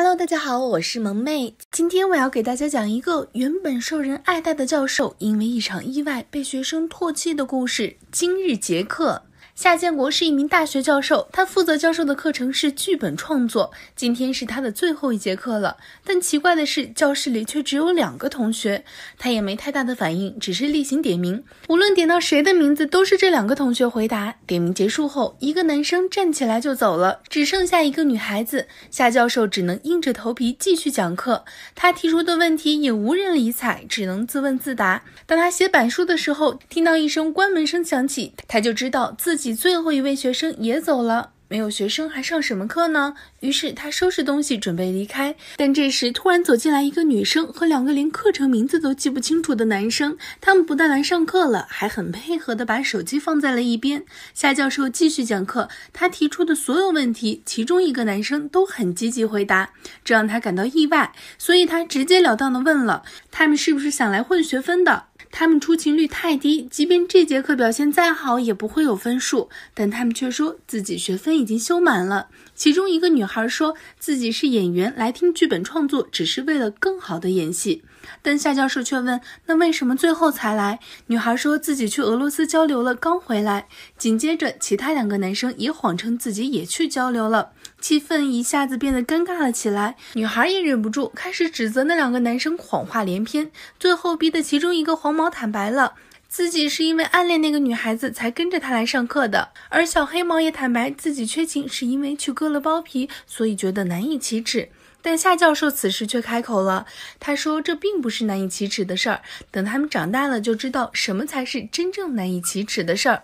Hello，大家好，我是萌妹。今天我要给大家讲一个原本受人爱戴的教授，因为一场意外被学生唾弃的故事。今日杰克。夏建国是一名大学教授，他负责教授的课程是剧本创作。今天是他的最后一节课了，但奇怪的是，教室里却只有两个同学。他也没太大的反应，只是例行点名。无论点到谁的名字，都是这两个同学回答。点名结束后，一个男生站起来就走了，只剩下一个女孩子。夏教授只能硬着头皮继续讲课。他提出的问题也无人理睬，只能自问自答。当他写板书的时候，听到一声关门声响起，他就知道自己。最后一位学生也走了，没有学生还上什么课呢？于是他收拾东西准备离开，但这时突然走进来一个女生和两个连课程名字都记不清楚的男生。他们不但来上课了，还很配合的把手机放在了一边。夏教授继续讲课，他提出的所有问题，其中一个男生都很积极回答，这让他感到意外，所以他直截了当的问了：他们是不是想来混学分的？他们出勤率太低，即便这节课表现再好，也不会有分数。但他们却说自己学分已经修满了。其中一个女孩说自己是演员，来听剧本创作只是为了更好的演戏。但夏教授却问：“那为什么最后才来？”女孩说自己去俄罗斯交流了，刚回来。紧接着，其他两个男生也谎称自己也去交流了，气氛一下子变得尴尬了起来。女孩也忍不住开始指责那两个男生谎话连篇，最后逼得其中一个黄毛坦白了。自己是因为暗恋那个女孩子才跟着她来上课的，而小黑毛也坦白自己缺勤是因为去割了包皮，所以觉得难以启齿。但夏教授此时却开口了，他说这并不是难以启齿的事儿，等他们长大了就知道什么才是真正难以启齿的事儿。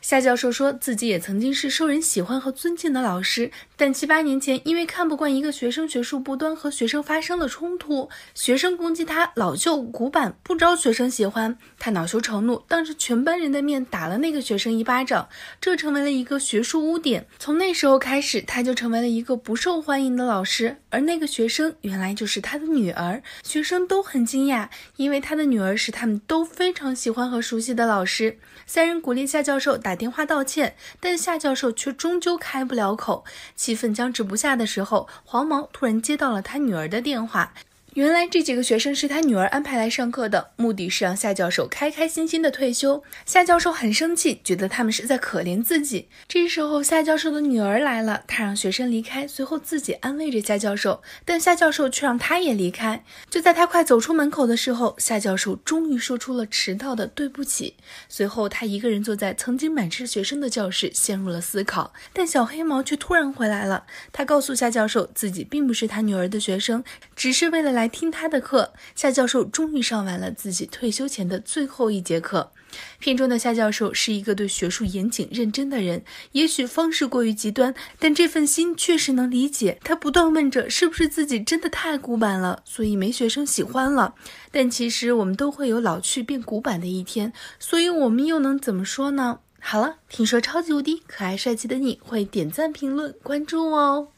夏教授说自己也曾经是受人喜欢和尊敬的老师，但七八年前因为看不惯一个学生学术不端和学生发生了冲突，学生攻击他老旧古板不招学生喜欢，他恼羞成怒，当着全班人的面打了那个学生一巴掌，这成为了一个学术污点。从那时候开始，他就成为了一个不受欢迎的老师。而那个学生原来就是他的女儿，学生都很惊讶，因为他的女儿是他们都非常喜欢和熟悉的老师。三人鼓励夏教授。打电话道歉，但夏教授却终究开不了口。气氛僵持不下的时候，黄毛突然接到了他女儿的电话。原来这几个学生是他女儿安排来上课的，目的是让夏教授开开心心的退休。夏教授很生气，觉得他们是在可怜自己。这时候，夏教授的女儿来了，他让学生离开，随后自己安慰着夏教授。但夏教授却让他也离开。就在他快走出门口的时候，夏教授终于说出了迟到的对不起。随后，他一个人坐在曾经满是学生的教室，陷入了思考。但小黑毛却突然回来了，他告诉夏教授自己并不是他女儿的学生，只是为了来。听他的课，夏教授终于上完了自己退休前的最后一节课。片中的夏教授是一个对学术严谨认真的人，也许方式过于极端，但这份心确实能理解。他不断问着，是不是自己真的太古板了，所以没学生喜欢了？但其实我们都会有老去变古板的一天，所以我们又能怎么说呢？好了，听说超级无敌可爱帅气的你会点赞、评论、关注哦。